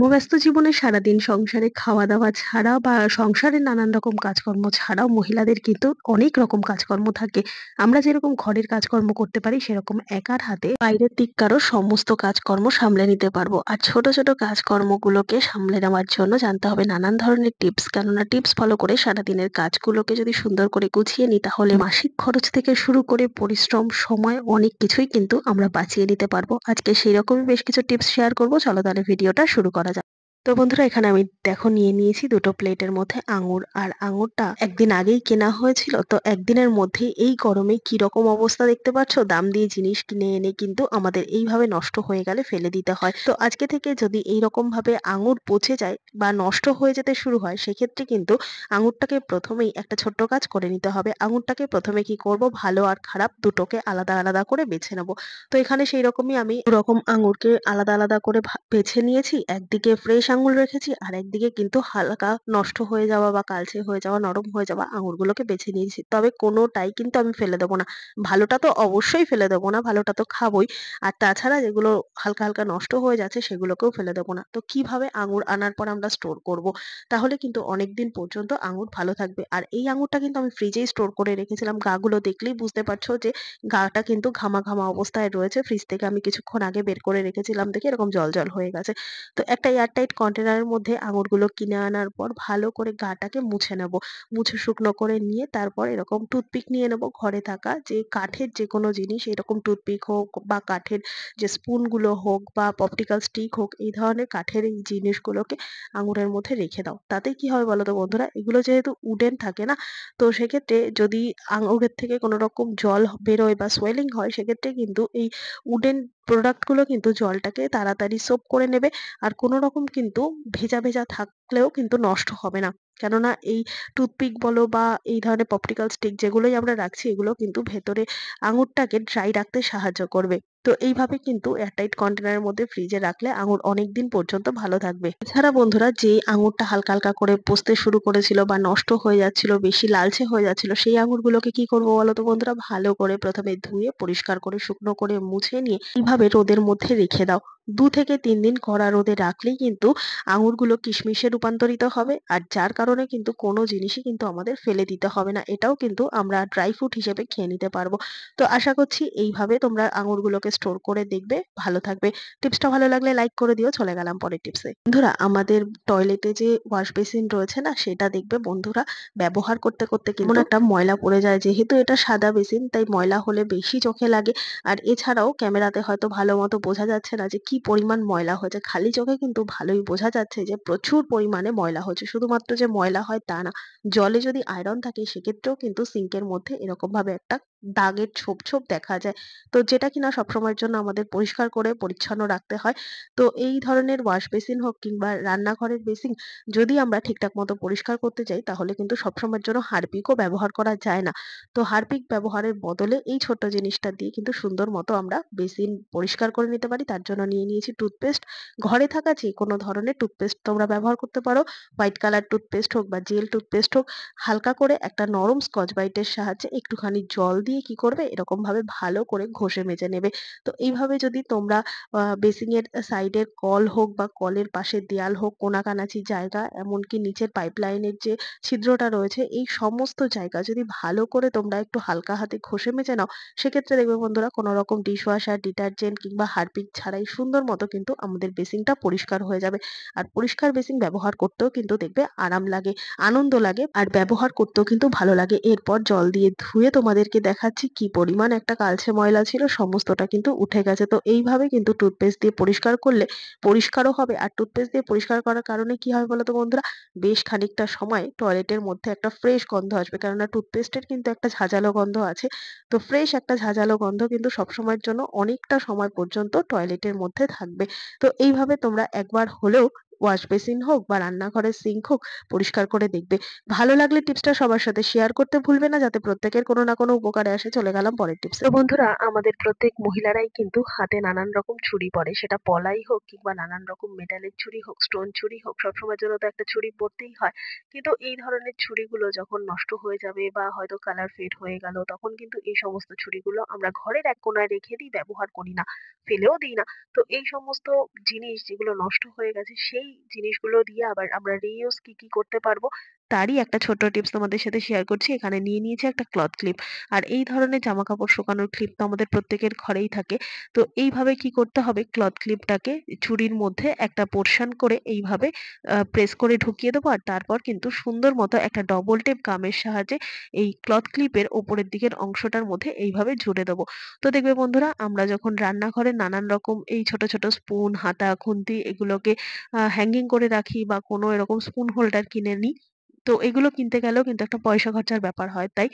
কর্মব্যস্ত জীবনে সারাদিন সংসারে খাওয়া দাওয়া ছাড়া বা সংসারের নানান রকম কাজকর্ম ছাড়াও মহিলাদের কিন্তু অনেক রকম কাজকর্ম থাকে আমরা যেরকম ঘরের কাজকর্ম করতে পারি সেরকম একার হাতে বাইরের দিক কারো সমস্ত কাজকর্ম সামলে নিতে পারবো আর ছোট ছোট কাজকর্মগুলোকে সামলে নেওয়ার জন্য জানতে হবে নানান ধরনের টিপস কেননা টিপস ফলো করে সারাদিনের কাজগুলোকে যদি সুন্দর করে গুছিয়ে নিই তাহলে মাসিক খরচ থেকে শুরু করে পরিশ্রম সময় অনেক কিছুই কিন্তু আমরা বাঁচিয়ে নিতে পারবো আজকে সেই রকমই বেশ কিছু টিপস শেয়ার করবো চলো তাহলে ভিডিওটা শুরু করা তো বন্ধুরা এখানে আমি দেখো নিয়ে নিয়েছি দুটো প্লেটের মধ্যে আঙুর আর আঙুরটা একদিন আগেই কেনা হয়েছিল তো একদিনের মধ্যে এই গরমে কি রকম অবস্থা দেখতে পাচ্ছ দাম দিয়ে জিনিস কিনে এনে কিন্তু আমাদের এইভাবে নষ্ট হয়ে গেলে ফেলে দিতে হয় তো আজকে থেকে যদি এই রকম ভাবে আঙুর পচে যায় বা নষ্ট হয়ে যেতে শুরু হয় সেক্ষেত্রে কিন্তু আঙুরটাকে প্রথমেই একটা ছোট্ট কাজ করে নিতে হবে আঙুরটাকে প্রথমে কি করব ভালো আর খারাপ দুটোকে আলাদা আলাদা করে বেছে নেব তো এখানে সেই রকমই আমি রকম আঙুরকে আলাদা আলাদা করে বেছে নিয়েছি একদিকে ফ্রেশ আঙুল রেখেছি আর একদিকে কিন্তু হালকা নষ্ট হয়ে যাওয়া বা কালচে হয়ে যাওয়া নরম হয়ে যাওয়া আঙুরগুলোকে বেছে নিয়েছি তবে কোনোটাই কিন্তু আমি ফেলে দেবো না ভালোটা তো অবশ্যই ফেলে দেবো না ভালোটা তো খাবোই আর তাছাড়া যেগুলো হালকা হালকা নষ্ট হয়ে যাচ্ছে সেগুলোকেও ফেলে দেবো না তো কিভাবে আঙুর আনার পর আমরা স্টোর করব। তাহলে কিন্তু অনেক দিন পর্যন্ত আঙুর ভালো থাকবে আর এই আঙুরটা কিন্তু আমি ফ্রিজেই স্টোর করে রেখেছিলাম গাগুলো দেখলেই বুঝতে পারছো যে গাটা কিন্তু ঘামা ঘামা অবস্থায় রয়েছে ফ্রিজ থেকে আমি কিছুক্ষণ আগে বের করে রেখেছিলাম দেখি এরকম জল জল হয়ে গেছে তো একটা এয়ারটাইট কন্টেনারের মধ্যে আঙুরগুলো কিনে আনার পর ভালো করে গাটাকে মুছে নেব মুছে শুকনো করে নিয়ে তারপর এরকম টুথপিক নিয়ে নেব ঘরে থাকা যে কাঠের যে কোনো জিনিস এরকম টুথপিক হোক বা কাঠের যে স্পুনগুলো হোক বা অপটিক্যাল স্টিক হোক এই ধরনের কাঠের এই জিনিসগুলোকে আঙুরের মধ্যে রেখে দাও তাতে কি হয় বলো তো বন্ধুরা এগুলো যেহেতু উডেন থাকে না তো সেক্ষেত্রে যদি আঙুরের থেকে কোনো রকম জল বেরোয় বা সোয়েলিং হয় সেক্ষেত্রে কিন্তু এই উডেন প্রোডাক্টগুলো কিন্তু জলটাকে তাড়াতাড়ি সোপ করে নেবে আর কোনো রকম কিন্তু ভেজা ভেজা থাকলেও কিন্তু নষ্ট হবে না কেননা এই টুথপিক বলো বা এই ধরনের পপটিক্যাল স্টিক যেগুলোই আমরা রাখছি এগুলো কিন্তু ভেতরে আঙুরটাকে ড্রাই রাখতে সাহায্য করবে তো এইভাবে কিন্তু এয়ারটাইট কন্টেনারের মধ্যে ফ্রিজে রাখলে আঙুর অনেক দিন পর্যন্ত ভালো থাকবে এছাড়া বন্ধুরা যে আঙুরটা হালকা হালকা করে পচতে শুরু করেছিল বা নষ্ট হয়ে যাচ্ছিল বেশি লালচে হয়ে যাচ্ছিল সেই আঙুরগুলোকে কি করবো বলো তো বন্ধুরা ভালো করে প্রথমে ধুয়ে পরিষ্কার করে শুকনো করে মুছে নিয়ে এইভাবে রোদের মধ্যে রেখে দাও দু থেকে তিন দিন কড়া রোদে রাখলেই কিন্তু আঙুরগুলো কিশমিশে রূপান্তরিত হবে আর যার কারণে কিন্তু কোনো জিনিসই কিন্তু আমাদের ফেলে দিতে হবে না এটাও কিন্তু আমরা ড্রাই ফ্রুট হিসেবে খেয়ে নিতে পারবো তো আশা করছি এইভাবে তোমরা আঙুরগুলোকে থেকে স্টোর করে দেখবে ভালো থাকবে টিপসটা ভালো লাগলে লাইক করে দিও চলে গেলাম পরের টিপসে বন্ধুরা আমাদের টয়লেটে যে ওয়াশ বেসিন রয়েছে না সেটা দেখবে বন্ধুরা ব্যবহার করতে করতে কেমন একটা ময়লা পড়ে যায় যেহেতু এটা সাদা বেসিন তাই ময়লা হলে বেশি চোখে লাগে আর এছাড়াও ক্যামেরাতে হয়তো ভালো মতো বোঝা যাচ্ছে না যে কি পরিমাণ ময়লা হয়েছে খালি চোখে কিন্তু ভালোই বোঝা যাচ্ছে যে প্রচুর পরিমাণে ময়লা হয়েছে শুধুমাত্র যে ময়লা হয় তা না জলে যদি আয়রন থাকে সেক্ষেত্রেও কিন্তু সিঙ্কের মধ্যে এরকম ভাবে একটা দাগের ছোপ ছোপ দেখা যায় তো যেটা কিনা সবসময়ের জন্য আমাদের পরিষ্কার করে পরিচ্ছন্ন রাখতে হয় তো এই ধরনের ওয়াশ বেসিন হোক কিংবা রান্নাঘরের বেসিন যদি আমরা ঠিকঠাক মতো পরিষ্কার করতে চাই তাহলে কিন্তু সবসময়ের জন্য হারপিকও ব্যবহার করা যায় না তো হারপিক ব্যবহারের বদলে এই ছোট্ট জিনিসটা দিয়ে কিন্তু সুন্দর মতো আমরা বেসিন পরিষ্কার করে নিতে পারি তার জন্য নিয়ে নিয়েছি টুথপেস্ট ঘরে থাকা যে কোনো ধরনের টুথপেস্ট তোমরা ব্যবহার করতে পারো হোয়াইট কালার টুথপেস্ট হোক বা জেল টুথপেস্ট হোক হালকা করে একটা নরম স্কচ বাইটের সাহায্যে একটুখানি জল দিয়ে দিয়ে কি করবে এরকম ভাবে ভালো করে ঘষে মেজে নেবে তো এইভাবে যদি তোমরা বেসিংয়ের সাইডের কল হোক বা কলের পাশে দেয়াল হোক কোনাকানাচি জায়গা এমনকি নিচের পাইপলাইনের যে ছিদ্রটা রয়েছে এই সমস্ত জায়গা যদি ভালো করে তোমরা একটু হালকা হাতে ঘষে মেজে নাও সেক্ষেত্রে দেখবে বন্ধুরা কোনো রকম ডিশওয়াশার ডিটারজেন্ট কিংবা হারপিক ছাড়াই সুন্দর মতো কিন্তু আমাদের বেসিংটা পরিষ্কার হয়ে যাবে আর পরিষ্কার বেসিং ব্যবহার করতেও কিন্তু দেখবে আরাম লাগে আনন্দ লাগে আর ব্যবহার করতেও কিন্তু ভালো লাগে এরপর জল দিয়ে ধুয়ে তোমাদেরকে দেখা দেখাচ্ছি কি পরিমাণ একটা কালচে ময়লা ছিল সমস্তটা কিন্তু উঠে গেছে তো এইভাবে কিন্তু টুথপেস্ট দিয়ে পরিষ্কার করলে পরিষ্কারও হবে আর টুথপেস্ট দিয়ে পরিষ্কার করার কারণে কি হবে বলতো বন্ধুরা বেশ খানিকটা সময় টয়লেটের মধ্যে একটা ফ্রেশ গন্ধ আসবে কেননা টুথপেস্টের কিন্তু একটা ঝাঁঝালো গন্ধ আছে তো ফ্রেশ একটা ঝাঁঝালো গন্ধ কিন্তু সবসময়ের জন্য অনেকটা সময় পর্যন্ত টয়লেটের মধ্যে থাকবে তো এইভাবে তোমরা একবার হলেও ওয়াশ বেসিন হোক বা রান্নাঘরের সিঙ্ক হোক পরিষ্কার করে দেখবে ভালো লাগলে টিপসটা সবার সাথে শেয়ার করতে ভুলবে না যাতে প্রত্যেকের কোনো না কোনো উপকারে আসে চলে গেলাম পরের টিপস তো বন্ধুরা আমাদের প্রত্যেক মহিলারাই কিন্তু হাতে নানান রকম ছুরি পরে সেটা পলাই হোক কিংবা নানান রকম মেটালের ছুরি হোক স্টোন ছুরি হোক সবসময়ের জন্য তো একটা ছুরি পড়তেই হয় কিন্তু এই ধরনের ছুরিগুলো যখন নষ্ট হয়ে যাবে বা হয়তো কালার ফেড হয়ে গেল তখন কিন্তু এই সমস্ত ছুরিগুলো আমরা ঘরের এক কোনায় রেখে দিই ব্যবহার করি না ফেলেও দিই না তো এই সমস্ত জিনিস যেগুলো নষ্ট হয়ে গেছে সেই জিনিসগুলো দিয়ে আবার আমরা reuse কি কি করতে পারবো তারই একটা ছোট টিপস তোমাদের সাথে শেয়ার করছি এখানে নিয়ে নিয়েছি একটা ক্লথ ক্লিপ আর এই ধরনের জামা কাপড় শুকানোর ক্লিপ তো আমাদের প্রত্যেকের ঘরেই থাকে তো এইভাবে কি করতে হবে ক্লথ ক্লিপটাকে চুরির মধ্যে একটা পোর্শন করে এইভাবে প্রেস করে ঢুকিয়ে দেবো আর তারপর কিন্তু সুন্দর মতো একটা ডবল টেপ গামের সাহায্যে এই ক্লথ ক্লিপের ওপরের দিকের অংশটার মধ্যে এইভাবে জুড়ে দেবো তো দেখবে বন্ধুরা আমরা যখন রান্নাঘরে নানান রকম এই ছোট ছোট স্পুন হাতা খুন্তি এগুলোকে হ্যাঙ্গিং করে রাখি বা কোনো এরকম স্পুন হোল্ডার কিনে নিই তো এগুলো কিনতে গেলেও কিন্তু একটা পয়সা খরচার ব্যাপার হয় তাই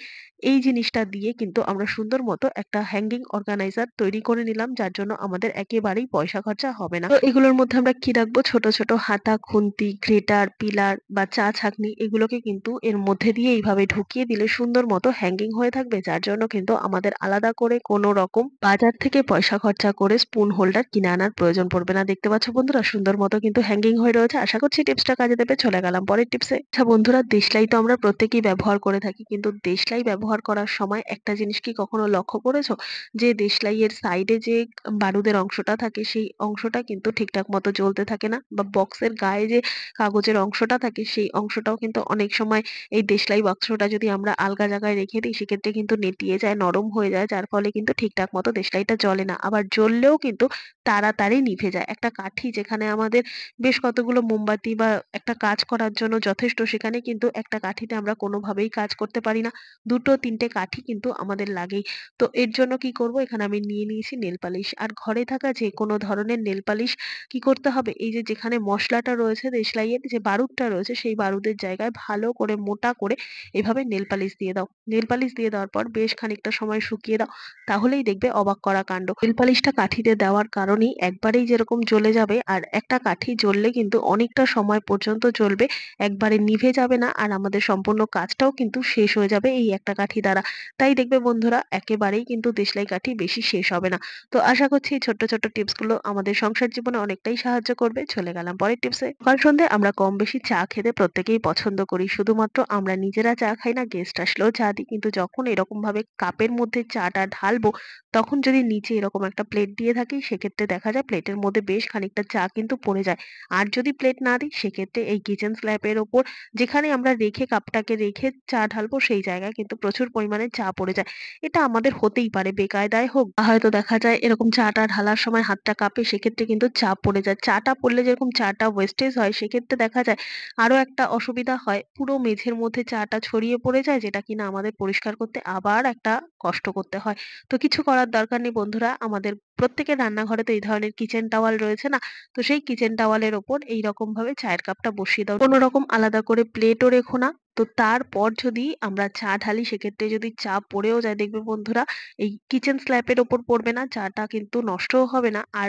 এই জিনিসটা দিয়ে কিন্তু আমরা সুন্দর মতো একটা হ্যাঙ্গিং অর্গানাইজার তৈরি করে নিলাম যার জন্য আমাদের একেবারেই পয়সা খরচা হবে না তো এগুলোর মধ্যে আমরা কি রাখবো ছোট ছোট হাতা খুন্তি গ্রেটার পিলার বা চা ছাকনি এগুলোকে কিন্তু এর মধ্যে দিয়ে এইভাবে ঢুকিয়ে দিলে সুন্দর মতো হ্যাঙ্গিং হয়ে থাকবে যার জন্য কিন্তু আমাদের আলাদা করে কোনো রকম বাজার থেকে পয়সা খরচা করে স্পুন হোল্ডার কিনে আনার প্রয়োজন পড়বে না দেখতে পাচ্ছ বন্ধুরা সুন্দর মতো কিন্তু হ্যাঙ্গিং হয়ে রয়েছে আশা করছি টিপসটা কাজে দেবে চলে গেলাম পরের টিপসে আচ্ছা বন্ধুরা বন্ধুরা দেশলাই তো আমরা প্রত্যেকেই ব্যবহার করে থাকি কিন্তু দেশলাই ব্যবহার করার সময় একটা জিনিস কি কখনো লক্ষ্য করেছো যে দেশলাইয়ের সাইডে যে বারুদের অংশটা থাকে সেই অংশটা কিন্তু ঠিকঠাক মতো জ্বলতে থাকে না বা বক্সের গায়ে যে কাগজের অংশটা থাকে সেই অংশটাও কিন্তু অনেক সময় এই দেশলাই বাক্সটা যদি আমরা আলগা জায়গায় রেখে দিই সেক্ষেত্রে কিন্তু নেটিয়ে যায় নরম হয়ে যায় যার ফলে কিন্তু ঠিকঠাক মতো দেশলাইটা জ্বলে না আবার জ্বললেও কিন্তু তাড়াতাড়ি নিভে যায় একটা কাঠি যেখানে আমাদের বেশ কতগুলো মোমবাতি বা একটা কাজ করার জন্য যথেষ্ট সেখানে কিন্তু একটা কাঠিতে আমরা কোনোভাবেই কাজ করতে পারি না দুটো তিনটে কাঠি কিন্তু আমাদের লাগেই তো এর জন্য কি করব এখানে আমি নিয়ে নিয়েছি নেল পালিশ আর ঘরে থাকা যে কোনো ধরনের নেল পালিশ কি করতে হবে এই যে যেখানে মশলাটা রয়েছে দেশলাইয়ের যে বারুদটা রয়েছে সেই বারুদের জায়গায় ভালো করে মোটা করে এভাবে নেল পালিশ দিয়ে দাও নেল পালিশ দিয়ে দেওয়ার পর বেশ খানিকটা সময় শুকিয়ে দাও তাহলেই দেখবে অবাক করা কাণ্ড নেল পালিশটা কাঠিতে দেওয়ার কারণেই একবারেই যেরকম জ্বলে যাবে আর একটা কাঠি জ্বললে কিন্তু অনেকটা সময় পর্যন্ত জ্বলবে একবারে নিভে যাবে থাকবে না আর আমাদের সম্পূর্ণ কাজটাও কিন্তু শেষ হয়ে যাবে এই একটা কাঠি দ্বারা তাই দেখবে বন্ধুরা একেবারেই কিন্তু দেশলাই কাঠি বেশি শেষ হবে না তো আশা করছি এই ছোট্ট ছোট্ট টিপসগুলো আমাদের সংসার জীবনে অনেকটাই সাহায্য করবে চলে গেলাম পরের টিপসে কাল সন্ধ্যে আমরা কম বেশি চা খেতে প্রত্যেকেই পছন্দ করি শুধুমাত্র আমরা নিজেরা চা খাই না গেস্ট আসলেও চা দিই কিন্তু যখন এরকম ভাবে কাপের মধ্যে চাটা ঢালবো তখন যদি নিচে এরকম একটা প্লেট দিয়ে থাকি সেক্ষেত্রে দেখা যায় প্লেটের মধ্যে বেশ খানিকটা চা কিন্তু পড়ে যায় আর যদি প্লেট না দিই সেক্ষেত্রে এই কিচেন স্ল্যাবের ওপর যেখানে যেখানে আমরা রেখে কাপটাকে রেখে চা ঢালবো সেই জায়গায় কিন্তু প্রচুর পরিমাণে চা পড়ে যায় এটা আমাদের হতেই পারে বেকায়দায় হোক হয়তো দেখা যায় এরকম চাটা ঢালার সময় হাতটা কাঁপে সেক্ষেত্রে কিন্তু চা পড়ে যায় চাটা পড়লে যেরকম চাটা ওয়েস্টেজ হয় সেক্ষেত্রে দেখা যায় আরো একটা অসুবিধা হয় পুরো মেঝের মধ্যে চাটা ছড়িয়ে পড়ে যায় যেটা কিনা আমাদের পরিষ্কার করতে আবার একটা কষ্ট করতে হয় তো কিছু করার দরকার নেই বন্ধুরা আমাদের প্রত্যেকের রান্নাঘরে তো এই ধরনের কিচেন টাওয়াল রয়েছে না তো সেই কিচেন টাওয়ালের ওপর এইরকম ভাবে চায়ের কাপটা বসিয়ে দাও কোনো রকম আলাদা করে প্লেট কেটো রেখো না তো তারপর যদি আমরা চা ঢালি সেক্ষেত্রে যদি চা পড়েও যায় দেখবে বন্ধুরা এই কিচেন স্ল্যাপের ওপর পড়বে না চাটা কিন্তু নষ্টও হবে না আর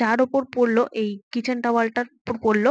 যার ওপর পড়লো এই কিচেন টাওয়ালটার উপর পড়লো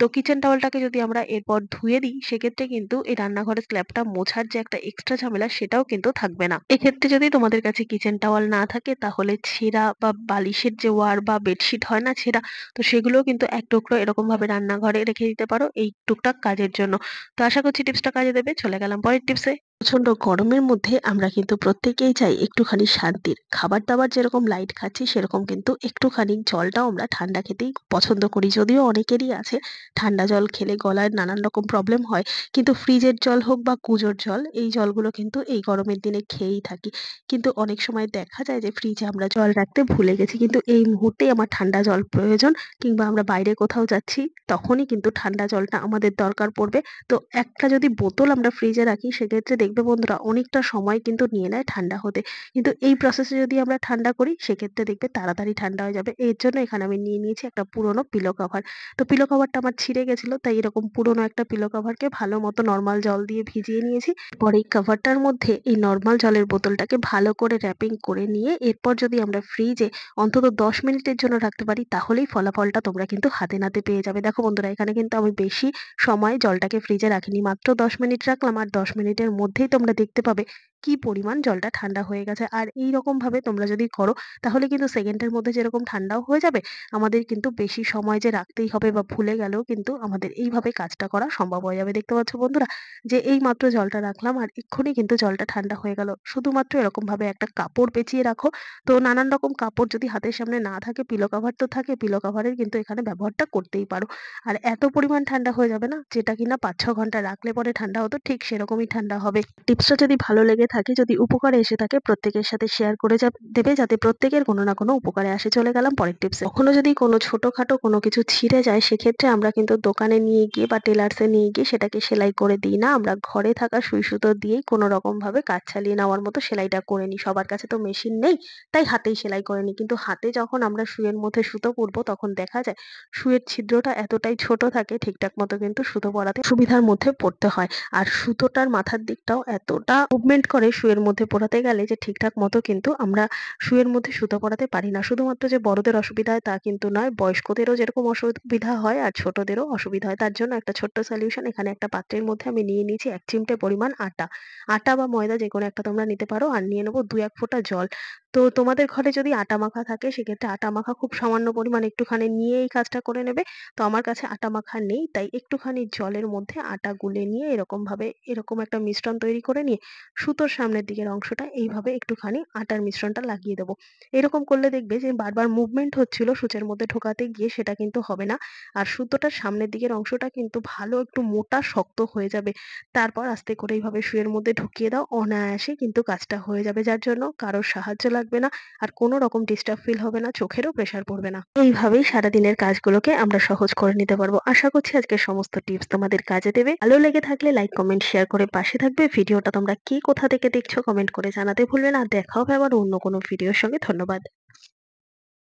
তো কিচেন টাওয়ালটাকে যদি আমরা এরপর ধুয়ে দিই সেক্ষেত্রে কিন্তু এই রান্নাঘরের স্ল্যাপটা মোছার যে একটা এক্সট্রা ঝামেলা সেটাও কিন্তু থাকবে না এক্ষেত্রে যদি তোমাদের কাছে কিচেন টাওয়াল না থাকে তাহলে ছেঁড়া বা বালিশের যে ওয়ার বা বেডশিট হয় না ছেঁড়া তো সেগুলোও কিন্তু এক টুকরো এরকম ভাবে রান্নাঘরে রেখে দিতে পারো এই টুকটাক কাজের জন্য তো আশা করছি টিপসটা কাজে দেবে চলে গেলাম পরের টিপসে প্রচন্ড গরমের মধ্যে আমরা কিন্তু প্রত্যেকেই চাই একটুখানি শান্তির খাবার দাবার যেরকম লাইট খাচ্ছি সেরকম কিন্তু একটুখানি জলটাও আমরা ঠান্ডা খেতেই পছন্দ করি যদিও অনেকেরই আছে ঠান্ডা জল খেলে গলায় নানান রকম প্রবলেম হয় কিন্তু ফ্রিজের জল হোক বা কুজোর জল এই জলগুলো কিন্তু এই গরমের দিনে খেয়েই থাকি কিন্তু অনেক সময় দেখা যায় যে ফ্রিজে আমরা জল রাখতে ভুলে গেছি কিন্তু এই মুহূর্তে আমার ঠান্ডা জল প্রয়োজন কিংবা আমরা বাইরে কোথাও যাচ্ছি তখনই কিন্তু ঠান্ডা জলটা আমাদের দরকার পড়বে তো একটা যদি বোতল আমরা ফ্রিজে রাখি সেক্ষেত্রে দেখবে বন্ধুরা অনেকটা সময় কিন্তু নিয়ে নেয় ঠান্ডা হতে কিন্তু এই প্রসেসে যদি আমরা ঠান্ডা করি সেক্ষেত্রে দেখবে তাড়াতাড়ি ঠান্ডা হয়ে যাবে এর জন্য এখানে আমি নিয়ে নিয়েছি একটা পুরনো পিলো কভার তো পিলো কভারটা আমার ছিঁড়ে গেছিলো তাই এরকম পুরনো একটা পিলো কভারকে ভালো মতো নর্মাল জল দিয়ে ভিজিয়ে নিয়েছি পরে এই কভারটার মধ্যে এই নর্মাল জলের বোতলটাকে ভালো করে র্যাপিং করে নিয়ে এরপর যদি আমরা ফ্রিজে অন্তত দশ মিনিটের জন্য রাখতে পারি তাহলেই ফলাফলটা তোমরা কিন্তু হাতে নাতে পেয়ে যাবে দেখো বন্ধুরা এখানে কিন্তু আমি বেশি সময় জলটাকে ফ্রিজে রাখিনি মাত্র দশ মিনিট রাখলাম আর দশ মিনিটের মধ্যে মধ্যেই তোমরা দেখতে পাবে কি পরিমাণ জলটা ঠান্ডা হয়ে গেছে আর এই রকমভাবে তোমরা যদি করো তাহলে কিন্তু সেকেন্ডের মধ্যে যেরকম ঠান্ডাও হয়ে যাবে আমাদের কিন্তু বেশি সময় যে রাখতেই হবে বা ভুলে গেলেও কিন্তু আমাদের এইভাবে কাজটা করা সম্ভব হয়ে যাবে দেখতে পাচ্ছ বন্ধুরা যে এই মাত্র জলটা রাখলাম আর এক্ষুনি কিন্তু জলটা ঠান্ডা হয়ে গেল শুধুমাত্র এরকমভাবে একটা কাপড় পেঁচিয়ে রাখো তো নানান রকম কাপড় যদি হাতের সামনে না থাকে পিলো কাভার তো থাকে পিলো কাভারের কিন্তু এখানে ব্যবহারটা করতেই পারো আর এত পরিমাণ ঠান্ডা হয়ে যাবে না যেটা কিনা পাঁচ ছ ঘন্টা রাখলে পরে ঠান্ডা হতো ঠিক সেরকমই ঠান্ডা হবে টিপসটা যদি ভালো লেগে থাকে থাকে যদি উপকারে এসে থাকে প্রত্যেকের সাথে শেয়ার করে দেবে যাতে প্রত্যেকের কোনো না কোনো উপকারে আসে চলে গেলাম পরের টিপসে কখনো যদি কোনো ছোটোখাটো কোনো কিছু ছিঁড়ে যায় সেক্ষেত্রে আমরা কিন্তু দোকানে নিয়ে গিয়ে বা টেলার্সে নিয়ে গিয়ে সেটাকে সেলাই করে দিই না আমরা ঘরে থাকা সুই সুতো দিয়েই কোনো রকমভাবে কাজ চালিয়ে নেওয়ার মতো সেলাইটা করে নিই সবার কাছে তো মেশিন নেই তাই হাতেই সেলাই করে নিই কিন্তু হাতে যখন আমরা শুয়ের মধ্যে সুতো পরবো তখন দেখা যায় শুয়ের ছিদ্রটা এতটাই ছোট থাকে ঠিকঠাক মতো কিন্তু সুতো পরাতে সুবিধার মধ্যে পড়তে হয় আর সুতোটার মাথার দিকটাও এতটা মুভমেন্ট করে ঘরে শুয়ের মধ্যে পড়াতে গেলে যে ঠিকঠাক মতো কিন্তু আমরা শুয়ের মধ্যে সুতো পড়াতে পারি না শুধুমাত্র যে বড়দের অসুবিধা হয় তা কিন্তু নয় বয়স্কদেরও যেরকম অসুবিধা হয় আর ছোটদেরও অসুবিধা হয় তার জন্য একটা ছোট্ট সলিউশন এখানে একটা পাত্রের মধ্যে আমি নিয়ে নিয়েছি এক চিমটে পরিমাণ আটা আটা বা ময়দা যে কোনো একটা তোমরা নিতে পারো আর নিয়ে নেবো দু এক ফোঁটা জল তো তোমাদের ঘরে যদি আটা মাখা থাকে সেক্ষেত্রে আটা মাখা খুব সামান্য পরিমাণ একটুখানি নিয়ে এই কাজটা করে নেবে তো আমার কাছে আটা মাখা নেই তাই একটুখানি জলের মধ্যে আটা গুলে নিয়ে এরকমভাবে এরকম একটা মিশ্রণ তৈরি করে নিয়ে সুতোর সামনের দিকের অংশটা এইভাবে একটুখানি আটার মিশ্রণটা লাগিয়ে দেবো এরকম করলে দেখবে যে বারবার মুভমেন্ট হচ্ছিল সুচের মধ্যে ঢোকাতে গিয়ে সেটা কিন্তু হবে না আর সুতোটার সামনের দিকের অংশটা কিন্তু ভালো একটু মোটা শক্ত হয়ে যাবে তারপর আস্তে করে এইভাবে শুয়ের মধ্যে ঢুকিয়ে দাও অনায়াসে কিন্তু কাজটা হয়ে যাবে যার জন্য কারোর সাহায্য লাগবে লাগবে না আর কোনো রকম ডিস্টার্ব ফিল হবে না চোখেরও প্রেশার পড়বে না এইভাবেই সারাদিনের কাজগুলোকে আমরা সহজ করে নিতে পারবো আশা করছি আজকে সমস্ত টিপস তোমাদের কাজে দেবে ভালো লেগে থাকলে লাইক কমেন্ট শেয়ার করে পাশে থাকবে ভিডিওটা তোমরা কি কোথা থেকে দেখছো কমেন্ট করে জানাতে ভুলবে না দেখা হবে আবার অন্য কোনো ভিডিওর সঙ্গে ধন্যবাদ